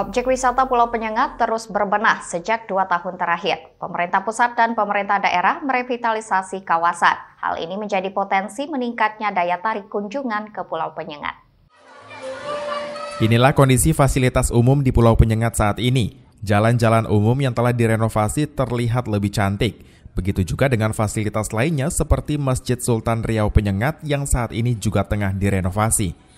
Objek wisata Pulau Penyengat terus berbenah sejak dua tahun terakhir. Pemerintah pusat dan pemerintah daerah merevitalisasi kawasan. Hal ini menjadi potensi meningkatnya daya tarik kunjungan ke Pulau Penyengat. Inilah kondisi fasilitas umum di Pulau Penyengat saat ini. Jalan-jalan umum yang telah direnovasi terlihat lebih cantik. Begitu juga dengan fasilitas lainnya seperti Masjid Sultan Riau Penyengat yang saat ini juga tengah direnovasi.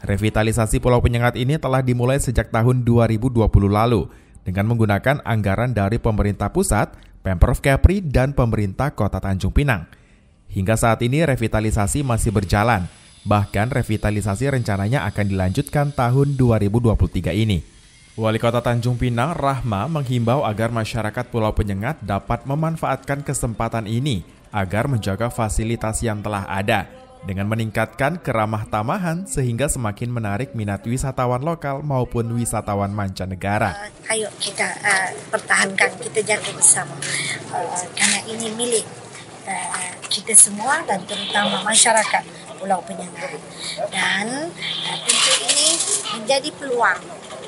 Revitalisasi Pulau Penyengat ini telah dimulai sejak tahun 2020 lalu dengan menggunakan anggaran dari pemerintah pusat, Pemprov Kepri, dan pemerintah kota Tanjung Pinang. Hingga saat ini revitalisasi masih berjalan, bahkan revitalisasi rencananya akan dilanjutkan tahun 2023 ini. Wali Kota Tanjung Pinang, Rahma, menghimbau agar masyarakat Pulau Penyengat dapat memanfaatkan kesempatan ini agar menjaga fasilitas yang telah ada, dengan meningkatkan keramah tamahan sehingga semakin menarik minat wisatawan lokal maupun wisatawan mancanegara. Uh, ayo kita uh, pertahankan, kita jaga bersama uh, karena ini milik uh, kita semua dan terutama masyarakat Pulau Penyengat dan uh, tentu ini menjadi peluang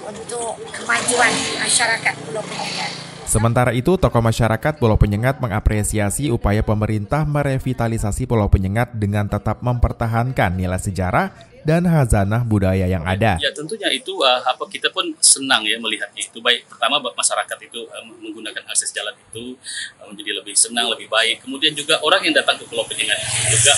untuk kemajuan masyarakat Pulau Penyengat. Sementara itu, tokoh masyarakat Pulau Penyengat mengapresiasi upaya pemerintah merevitalisasi Pulau Penyengat dengan tetap mempertahankan nilai sejarah dan hazanah budaya yang ada. Ya tentunya itu uh, apa kita pun senang ya melihatnya itu baik pertama masyarakat itu uh, menggunakan akses jalan itu uh, menjadi lebih senang lebih baik. Kemudian juga orang yang datang ke Pulau Penyengat juga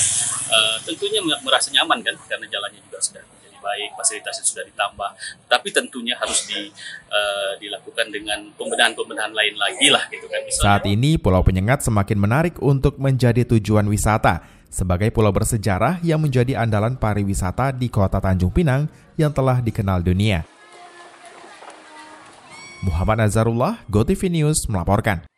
uh, tentunya merasa nyaman kan karena jalannya juga sudah baik, fasilitasnya sudah ditambah. Tapi tentunya harus di, uh, dilakukan dengan pembenahan-pembenahan lain lagi lah gitu kan. Misalnya, Saat ini Pulau Penyengat semakin menarik untuk menjadi tujuan wisata sebagai pulau bersejarah yang menjadi andalan pariwisata di kota Tanjung Pinang yang telah dikenal dunia. Muhammad Azharullah, GoTV News melaporkan.